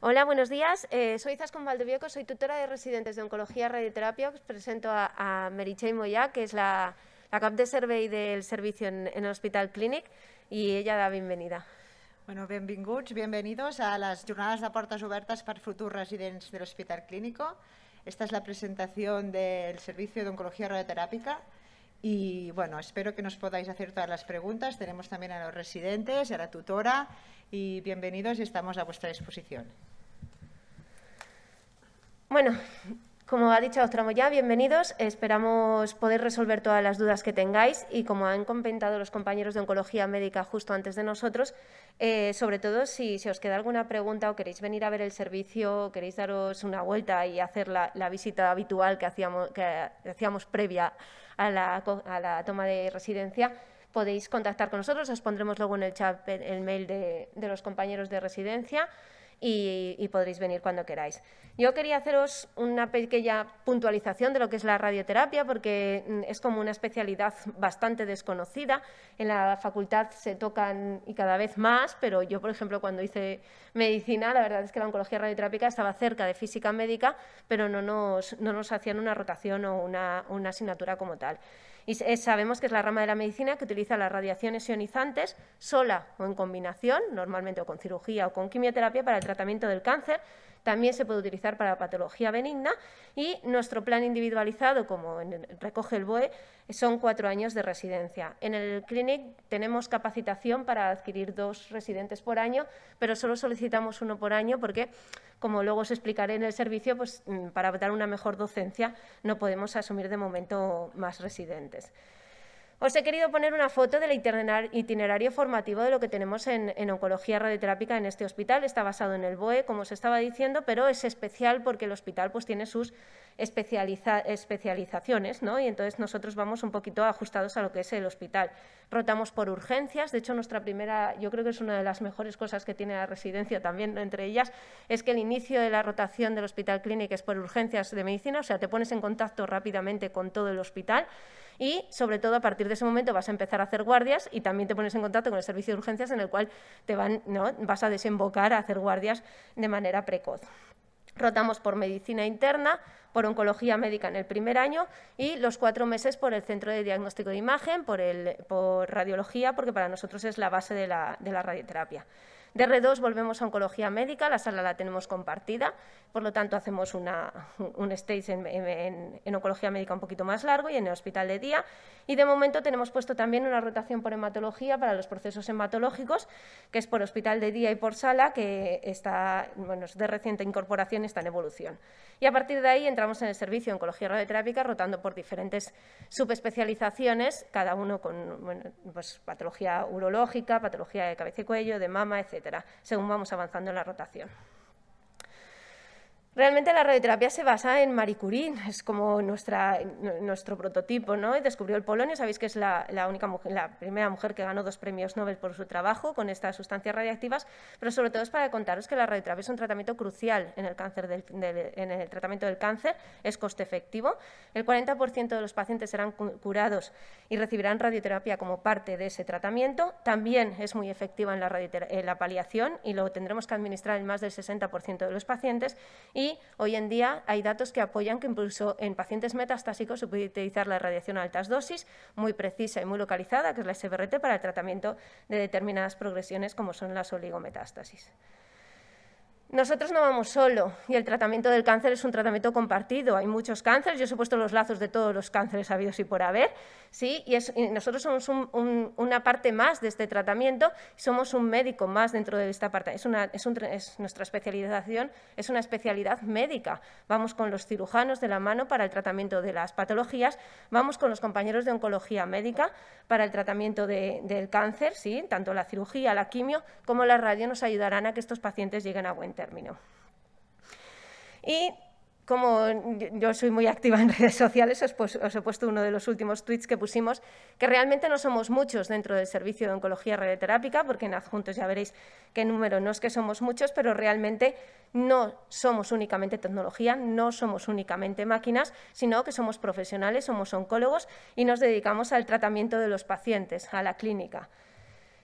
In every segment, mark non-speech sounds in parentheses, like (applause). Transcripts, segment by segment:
Hola, buenos días. Eh, soy Zascon Valdebioco, soy tutora de residentes de Oncología Radioterapia. Os presento a, a Moyá, que es la, CAP de Survey del servicio en, el Hospital Clinic, y ella da bienvenida. Bueno, bienvenidos a las jornadas de puertas abiertas para futuros residentes del Hospital Clínico. Esta es la presentación del servicio de Oncología Radioterápica y bueno, espero que nos podáis hacer todas las preguntas. Tenemos también a los residentes, a la tutora y bienvenidos y estamos a vuestra disposición. Bueno, como ha dicho Ostramo ya, bienvenidos. Esperamos poder resolver todas las dudas que tengáis y como han comentado los compañeros de Oncología Médica justo antes de nosotros, eh, sobre todo si os queda alguna pregunta o queréis venir a ver el servicio, o queréis daros una vuelta y hacer la, visita habitual que hacíamos, que hacíamos previa a la, toma de residencia, podéis contactar con nosotros. Os pondremos luego en el chat el mail de los compañeros de residencia y, podréis venir cuando queráis. Yo quería haceros una pequeña puntualización de lo que es la radioterapia, porque mm, es como una especialidad bastante desconocida. En la facultad se tocan y cada vez más, pero yo, por ejemplo, cuando hice medicina, la verdad es que la oncología radioterápica estaba cerca de física médica, pero no nos, no nos hacían una rotación o una, una asignatura como tal. Y eh, sabemos que es la rama de la medicina que utiliza las radiaciones ionizantes sola o en combinación, normalmente con cirugía o con quimioterapia, para el tratamiento del cáncer también se puede utilizar para patología benigna y nuestro plan individualizado, como recoge el BOE, son cuatro años de residencia. En el clinic tenemos capacitación para adquirir dos residentes por año, pero solo solicitamos uno por año porque, como luego os explicaré en el servicio, pues mm, para dar una mejor docencia no podemos asumir de momento más residentes. Os he querido poner una foto del itinerario formativo de lo que tenemos en, oncología radioterápica en este hospital. Está basado en el BOE, como os estaba diciendo, pero es especial porque el hospital pues, tiene sus especializaciones, ¿no? Y entonces nosotros vamos un poquito ajustados a lo que es el hospital. Rotamos por urgencias. De hecho, nuestra primera, yo creo que es una de las mejores cosas que tiene la residencia también, entre ellas, es que el inicio de la rotación del Hospital Clinic es por urgencias de medicina, o sea, te pones en contacto rápidamente con todo el hospital y sobre todo a partir de ese momento vas a empezar a hacer guardias y también te pones en contacto con el servicio de urgencias en el cual te ¿no? vas a desembocar a hacer guardias de manera precoz. Rotamos por medicina interna, por oncología médica en el primer año y los cuatro meses por el centro de diagnóstico de imagen, por, radiología, porque para nosotros es la base de la radioterapia. De R2 volvemos a oncología médica, la sala la tenemos compartida, por lo tanto hacemos un stage en, oncología médica un poquito más largo y en el hospital de día. Y de momento tenemos puesto también una rotación por hematología para los procesos hematológicos, que es por hospital de día y por sala, que está, bueno, es de reciente incorporación y está en evolución. Y a partir de ahí entramos en el servicio de oncología radioterápica, rotando por diferentes subespecializaciones, cada uno con pues, patología urológica, patología de cabeza y cuello, de mama, etc según vamos avanzando en la rotación. Realmente la radioterapia se basa en Marie Curie, (laughs) es como nuestra, nuestro prototipo, ¿no? Descubrió el polonio, sabéis que es la, única mujer, la primera mujer que ganó dos premios Nobel por su trabajo con estas sustancias radiactivas, pero sobre todo es para contaros que la radioterapia es un tratamiento crucial en el, cáncer en el tratamiento del cáncer, es coste efectivo. El 40% de los pacientes serán curados y recibirán radioterapia como parte de ese tratamiento. También es muy efectiva en la, en la paliación y lo tendremos que administrar en más del 60% de los pacientes y hoy en día hay datos que apoyan que incluso en pacientes metastásicos se puede utilizar la radiación a altas dosis, muy precisa y muy localizada, que es la SBRT, para el tratamiento de determinadas progresiones como son las oligometástasis. Nosotros no vamos solo y el tratamiento del cáncer es un tratamiento compartido. Hay muchos cánceres, yo os he puesto los lazos de todos los cánceres habidos y por haber, ¿sí? y, nosotros somos una parte más de este tratamiento, somos un médico más dentro de esta parte. Es, nuestra especialización es una especialidad médica. Vamos con los cirujanos de la mano para el tratamiento de las patologías, vamos con los compañeros de oncología médica para el tratamiento del cáncer, ¿sí? tanto la cirugía, la quimio como la radio nos ayudarán a que estos pacientes lleguen a buen término. Y como yo soy muy activa en (laughs) redes sociales, os, he puesto uno de los últimos tweets que pusimos, que realmente no somos muchos dentro del servicio de oncología radioterápica, porque en adjuntos ya veréis qué número no es que somos muchos, pero realmente no somos únicamente tecnología, no somos únicamente máquinas, sino que somos profesionales, somos oncólogos y nos dedicamos al tratamiento de los pacientes, a la clínica.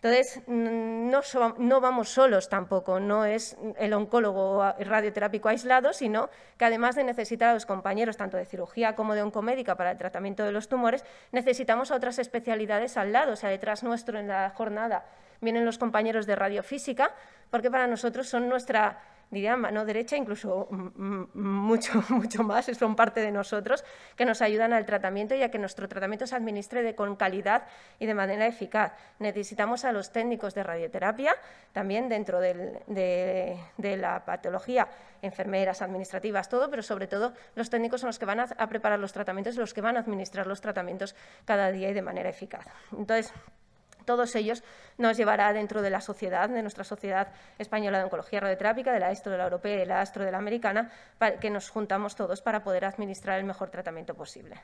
Entonces, no, vamos solos tampoco, no es el oncólogo radioterápico aislado, sino que además de necesitar a los compañeros tanto de cirugía como de oncomédica para el tratamiento de los tumores, necesitamos a otras especialidades al lado, o sea, detrás nuestro en la jornada vienen los compañeros de radiofísica, porque para nosotros son nuestra diría mano derecha, incluso mm, mm, (laughs) mucho, mucho más, son parte de nosotros, que nos ayudan al tratamiento y a que nuestro tratamiento se administre de, con calidad y de manera eficaz. Necesitamos a los técnicos de radioterapia, también dentro de, la patología, enfermeras, administrativas, todo, pero sobre todo los técnicos son los que van a, preparar los tratamientos y los que van a administrar los tratamientos cada día y de manera eficaz. Entonces, todos ellos nos llevará dentro de la sociedad, de nuestra Sociedad Española de Oncología Radioterápica, de la ASTRO de la Europea y de la ASTRO de la Americana, para que nos juntamos todos para poder administrar el mejor tratamiento posible.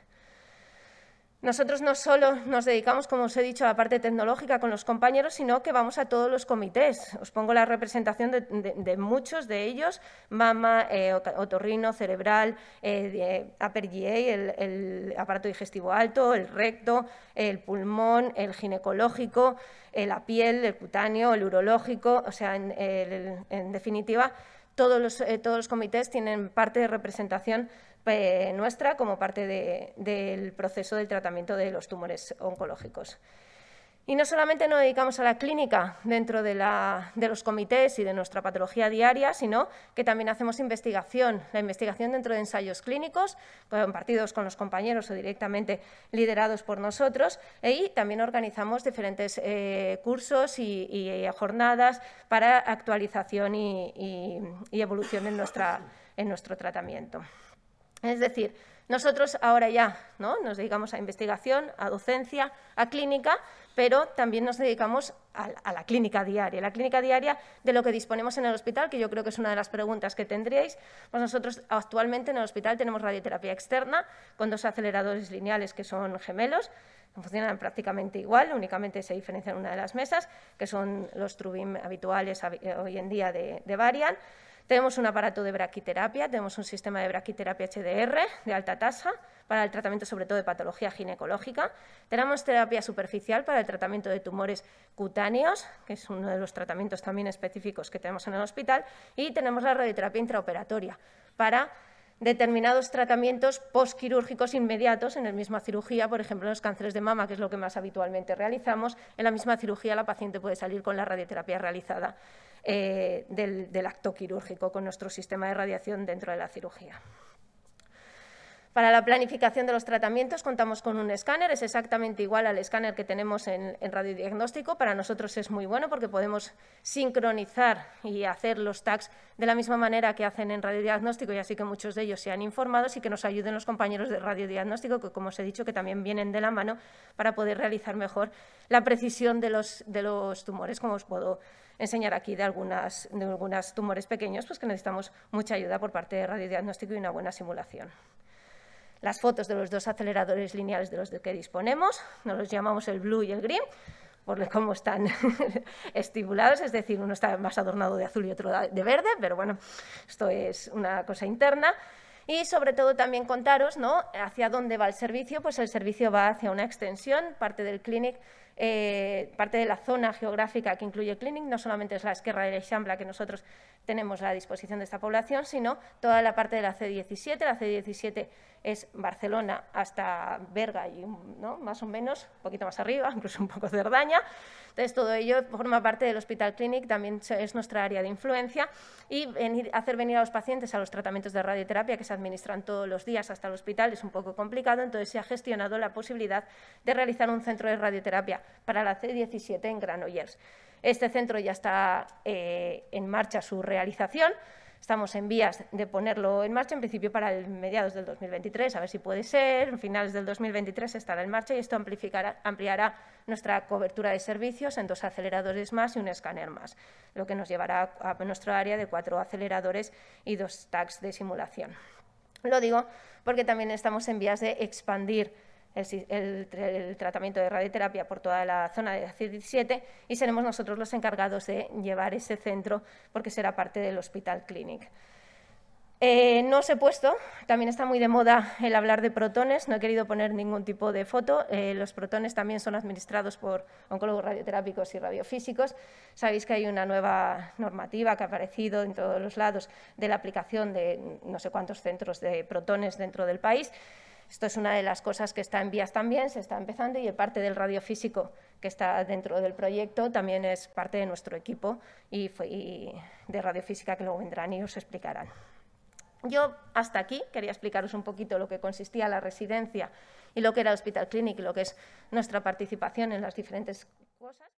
Nosotros no solo nos dedicamos, como os he dicho, a la parte tecnológica con los compañeros, sino que vamos a todos los comités. Os pongo la representación de, muchos de ellos, mama, eh, otorrino, cerebral, eh, upper GA, el, aparato digestivo alto, el recto, el pulmón, el ginecológico, eh, la piel, el cutáneo, el urológico, o sea, en, definitiva, todos los, todos los comités tienen parte de representación nuestra como parte del proceso del tratamiento de los tumores oncológicos. Y no solamente nos dedicamos a la clínica dentro de, los comités y de nuestra patología diaria, sino que también hacemos investigación, la investigación dentro de ensayos clínicos, compartidos con los compañeros o directamente liderados por nosotros, e y también organizamos diferentes eh, cursos y, eh, jornadas para actualización y, evolución en nuestro tratamiento. Es decir, nosotros ahora ya ¿no? nos dedicamos a investigación, a docencia, a clínica, pero también nos dedicamos a, la clínica diaria. La clínica diaria de lo que disponemos en el hospital, que yo creo que es una de las preguntas que tendríais, pues nosotros actualmente en el hospital tenemos radioterapia externa con dos aceleradores lineales que son gemelos, funcionan prácticamente igual, únicamente se diferencian una de las mesas, que son los Trubim habituales eh, hoy en día de Varian. Tenemos un aparato de braquiterapia, tenemos un sistema de braquiterapia HDR de alta tasa para el tratamiento sobre todo de patología ginecológica. Tenemos terapia superficial para el tratamiento de tumores cutáneos, que es uno de los tratamientos también específicos que tenemos en el hospital. Y tenemos la radioterapia intraoperatoria para determinados tratamientos postquirúrgicos inmediatos en la misma cirugía, por ejemplo, en los cánceres de mama, que es lo que más habitualmente realizamos, en la misma cirugía la paciente puede salir con la radioterapia realizada. Eh, del acto quirúrgico con nuestro sistema de radiación dentro de la cirugía. Para la planificación de los tratamientos contamos con un escáner, es exactamente igual al escáner que tenemos en, radiodiagnóstico. Para nosotros es muy bueno porque podemos sincronizar y hacer los tags de la misma manera que hacen en radiodiagnóstico y así que muchos de ellos sean informados y que nos ayuden los compañeros de radiodiagnóstico, que como os he dicho que también vienen de la mano para poder realizar mejor la precisión de los, tumores, como os puedo enseñar aquí de de algunos tumores pequeños, pues que necesitamos mucha ayuda por parte de radiodiagnóstico y una buena simulación las fotos de los dos aceleradores lineales de los que disponemos, nos los llamamos el blue y el green, por cómo están (laughs) estimulados, es decir, uno está más adornado de azul y otro de verde, pero bueno, esto es una cosa interna. Y sobre todo también contaros ¿no? hacia dónde va el servicio, pues el servicio va hacia una extensión, parte del clinic, eh, parte de la zona geográfica que incluye el clinic, no solamente es la Esquerra de la que nosotros tenemos a disposición de esta población, sino toda la parte de la C17. La C17 es Barcelona hasta Berga y ¿no? más o menos, un poquito más arriba, (laughs) incluso un poco Cerdaña. Entonces, todo ello forma parte del Hospital Clinic, también es nuestra área de influencia, y hacer venir a los pacientes a los tratamientos de radioterapia que se administran todos los días hasta el hospital es un poco complicado, entonces se ha gestionado la posibilidad de realizar un centro de radioterapia para la C17 en Granollers. Este centro ya está eh, en marcha su realización. Estamos en vías de ponerlo en marcha, en principio para mediados del 2023, a ver si puede ser. En finales del 2023 estará en marcha y esto amplificará, ampliará nuestra cobertura de servicios en dos aceleradores más y un escáner más, lo que nos llevará a nuestro área de cuatro aceleradores y dos tags de simulación. Lo digo porque también estamos en vías de expandir el, tratamiento de radioterapia por toda la zona de c 17 y seremos nosotros los encargados de llevar ese centro porque será parte del Hospital Clinic. Eh, no os he puesto, también está muy de moda el hablar de protones, no he querido poner ningún tipo de foto. Eh, los protones también son administrados por oncólogos radioterápicos y radiofísicos. Sabéis que hay una nueva normativa que ha aparecido en todos los lados de la aplicación de no sé cuántos centros de protones dentro del país. Esto es una de las cosas que está en vías también, se está empezando y parte del radiofísico que está dentro del proyecto también es parte de nuestro equipo y, de radiofísica que luego vendrán y os explicarán. Yo hasta aquí quería explicaros un poquito lo que consistía la residencia y lo que era Hospital Clinic, lo que es nuestra participación en las diferentes cosas.